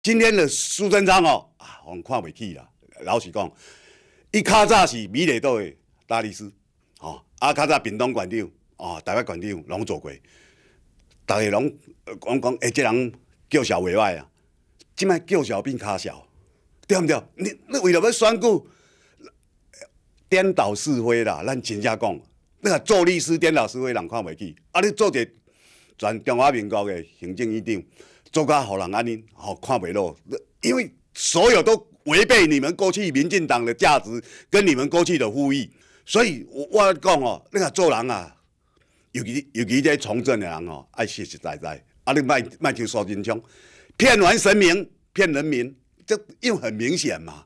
今天的苏贞昌哦，啊，我看袂起啦。老实讲，伊较早是美利岛的大律师哦，啊，较早屏东县长哦，台北县长拢做过，大家拢讲讲，哎，这人叫嚣袂歹啊，即摆叫嚣变卡嚣，对毋对？你你为了要选举，颠倒是非啦，咱真正讲，你若做律师颠倒是非，人看袂起，啊，你做着全中华民国的行政院长。做假好人安尼，吼看袂落，因为所有都违背你们过去民进党的价值，跟你们过去的呼吁，所以我我讲哦，你啊做人啊，尤其尤其些从政的人哦，爱实实在在，啊你卖卖就说真昌，骗完神明，骗人民，这又很明显嘛。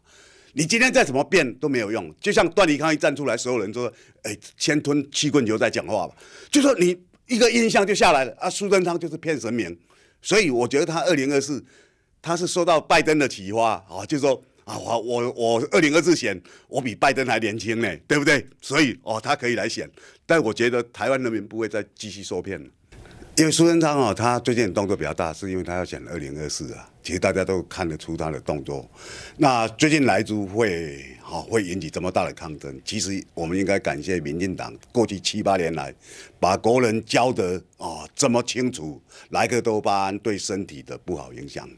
你今天再怎么变都没有用，就像段立康一站出来，所有人说，哎，先吞七棍球再讲话吧，就说你一个印象就下来了，啊，苏贞昌就是骗神明。所以我觉得他二零二四，他是受到拜登的启发啊，就是说啊，我我我二零二四选我比拜登还年轻呢，对不对？所以哦，他可以来选，但我觉得台湾人民不会再继续受骗了。因为苏贞昌啊，他最近动作比较大，是因为他要选二零二四啊。其实大家都看得出他的动作。那最近来猪会哈会引起这么大的抗争，其实我们应该感谢民进党过去七八年来，把国人教得啊这么清楚，来克多巴胺对身体的不好影响，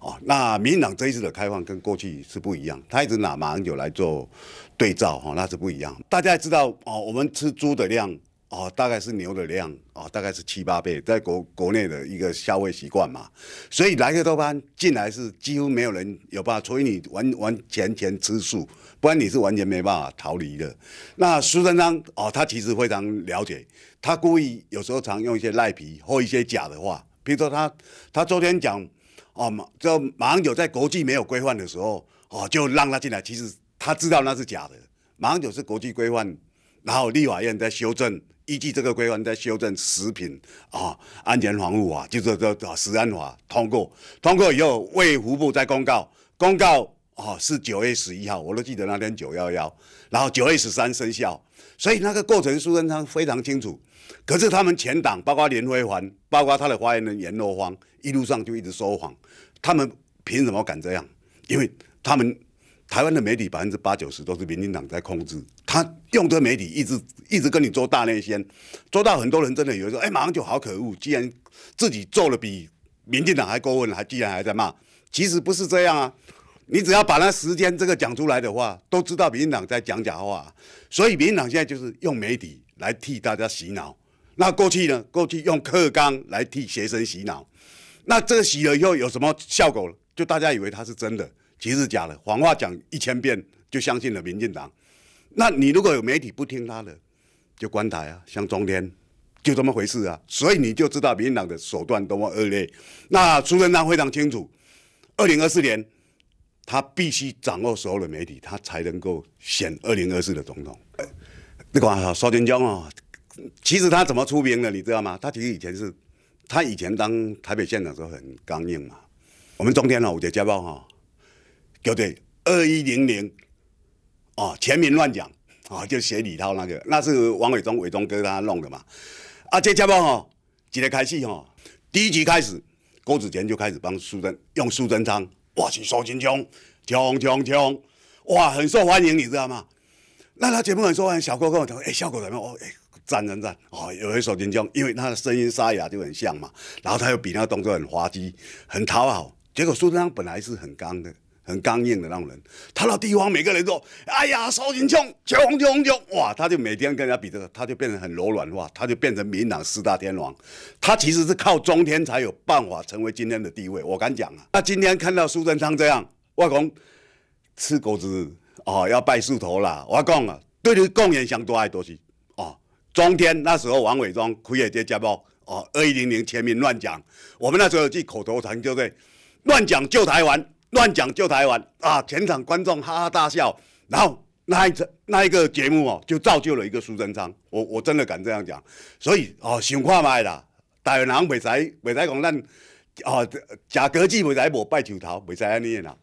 哦。那民党这一次的开放跟过去是不一样，他一直拿马英九来做对照哈，那是不一样。大家知道哦，我们吃猪的量。哦，大概是牛的量，哦，大概是七八倍，在国国内的一个消费习惯嘛，所以莱克多巴进来是几乎没有人有办法，除非你完完全全吃素，不然你是完全没办法逃离的。那苏贞昌哦，他其实非常了解，他故意有时候常用一些赖皮或一些假的话，比如说他他昨天讲，哦，马就马上九在国际没有规范的时候，哦，就让他进来，其实他知道那是假的。马上九是国际规范，然后立法院在修正。依据这个规范在修正食品啊安全防护法，就是啊食安法，通过通过以后，卫福部再公告公告啊是九月十一号，我都记得那天九幺幺，然后九月十三生效，所以那个过程书证上非常清楚。可是他们全党，包括林辉环，包括他的发言人严若芳，一路上就一直说谎。他们凭什么敢这样？因为他们台湾的媒体百分之八九十都是民进党在控制。他用这媒体一直一直跟你做大内宣做到很多人真的有时说：“哎，马上就好可恶！”既然自己做了比民进党还过分，还居然还在骂，其实不是这样啊！你只要把那时间这个讲出来的话，都知道民进党在讲假话。所以民进党现在就是用媒体来替大家洗脑。那过去呢？过去用课纲来替学生洗脑。那这个洗了以后有什么效果？就大家以为他是真的，其实假的。谎话讲一千遍就相信了民进党。那你如果有媒体不听他的，就关台啊，像中天，就这么回事啊。所以你就知道民党的手段多么恶劣。那苏贞昌非常清楚，二零二四年他必须掌握所有的媒体，他才能够选二零二四的总统。那啊，邵天江啊，其实他怎么出名的，你知道吗？他其实以前是，他以前当台北县长时候很刚硬嘛。我们中天啊，我得家暴哈，叫对？二一零零。哦，全民乱讲，哦，就写李涛那个，那是王伟忠、伟忠哥他弄的嘛。啊，这节目哦，直接开始哦，第一集开始，郭子乾就开始帮苏贞用苏贞昌，哇，是手枪枪枪枪，哇，很受欢迎，你知道吗？那他节目很受欢迎，小郭跟我讲，哎，效果怎么样？哦，赞赞赞，哦，有一手枪，因为他的声音沙哑就很像嘛。然后他又比那个动作很滑稽，很讨好，结果苏贞昌本来是很刚的。很刚硬的那种人，他到地方，每个人都哎呀，烧金枪，枪枪枪，哇，他就每天跟人家比这个，他就变成很柔软，哇，他就变成民党四大天王，他其实是靠中天才有办法成为今天的地位。我敢讲啊，那今天看到苏贞昌这样，外公吃果子哦，要拜树头啦。我讲啊，对于共献想多爱多去哦，中天那时候王伟忠亏也接家暴哦，二一零零全民乱讲，我们那时候有句口头禅，就是。乱讲救台湾。乱讲救台湾啊！全场观众哈哈大笑，然后那一那一个节目哦，就造就了一个苏贞昌，我我真的敢这样讲。所以哦，想看卖啦，台湾人未使未使讲咱哦，贾格子未使无拜球头，未使安尼的啦。